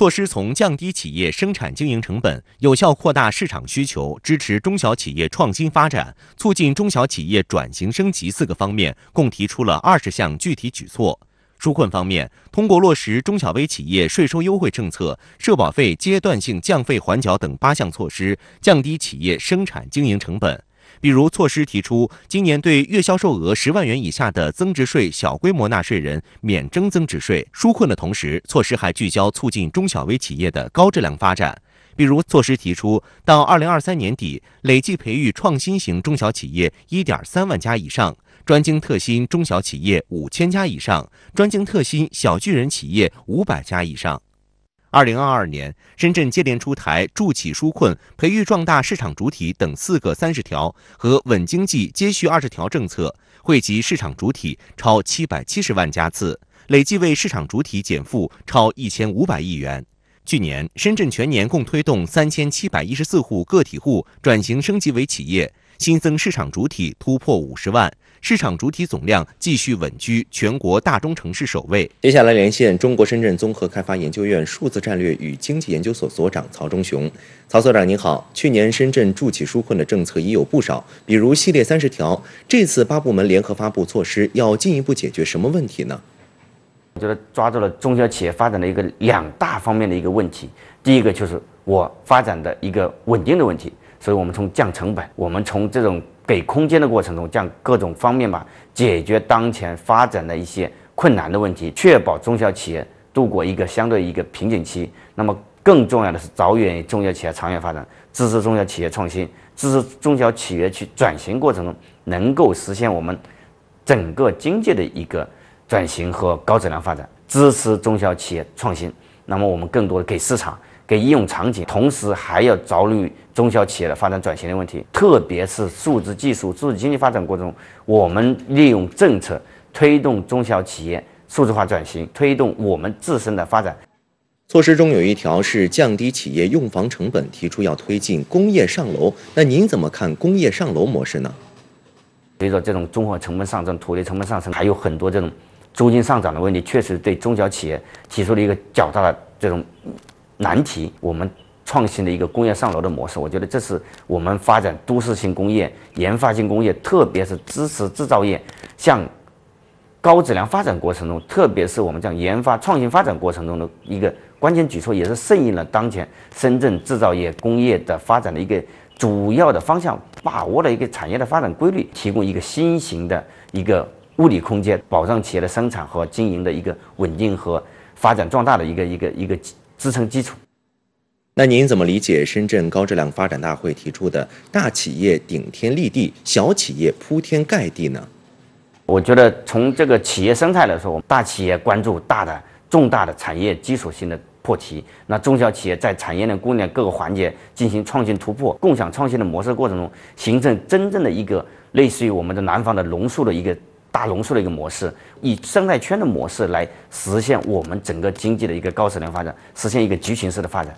措施从降低企业生产经营成本、有效扩大市场需求、支持中小企业创新发展、促进中小企业转型升级四个方面，共提出了二十项具体举措。纾困方面，通过落实中小微企业税收优惠政策、社保费阶段性降费缓缴等八项措施，降低企业生产经营成本。比如，措施提出，今年对月销售额十万元以下的增值税小规模纳税人免征增值税，纾困的同时，措施还聚焦促进中小微企业的高质量发展。比如，措施提出，到二零二三年底，累计培育创新型中小企业一点三万家以上，专精特新中小企业五千家以上，专精特新小巨人企业五百家以上。二零二二年，深圳接连出台助企纾困、培育壮大市场主体等四个三十条和稳经济接续二十条政策，惠及市场主体超七百七十万家次，累计为市场主体减负超一千五百亿元。去年，深圳全年共推动三千七百一十四户个体户转型升级为企业，新增市场主体突破五十万，市场主体总量继续稳居全国大中城市首位。接下来连线中国深圳综合开发研究院数字战略与经济研究所所长曹忠雄。曹所长您好，去年深圳助企纾困的政策已有不少，比如系列三十条，这次八部门联合发布措施，要进一步解决什么问题呢？觉得抓住了中小企业发展的一个两大方面的一个问题。第一个就是我发展的一个稳定的问题，所以我们从降成本，我们从这种给空间的过程中降各种方面吧，解决当前发展的一些困难的问题，确保中小企业度过一个相对一个瓶颈期。那么更重要的是着眼于中小企业长远发展，支持中小企业创新，支持中小企业去转型过程中能够实现我们整个经济的一个。转型和高质量发展，支持中小企业创新。那么我们更多的给市场、给应用场景，同时还要着力中小企业的发展转型的问题，特别是数字技术、数字经济发展过程中，我们利用政策推动中小企业数字化转型，推动我们自身的发展。措施中有一条是降低企业用房成本，提出要推进工业上楼。那您怎么看工业上楼模式呢？随着这种综合成本上升、土地成本上升，还有很多这种。租金上涨的问题确实对中小企业提出了一个较大的这种难题。我们创新的一个工业上楼的模式，我觉得这是我们发展都市型工业、研发型工业，特别是支持制造业向高质量发展过程中，特别是我们讲研发创新发展过程中的一个关键举措，也是顺应了当前深圳制造业工业的发展的一个主要的方向，把握了一个产业的发展规律，提供一个新型的一个。物理空间保障企业的生产和经营的一个稳定和发展壮大的一个一个一个支撑基础。那您怎么理解深圳高质量发展大会提出的“大企业顶天立地，小企业铺天盖地”呢？我觉得从这个企业生态来说，大企业关注大的、重大的产业基础性的破题，那中小企业在产业链供应链各个环节进行创新突破、共享创新的模式过程中，形成真正的一个类似于我们的南方的榕树的一个。大榕树的一个模式，以生态圈的模式来实现我们整个经济的一个高质量发展，实现一个集群式的发展。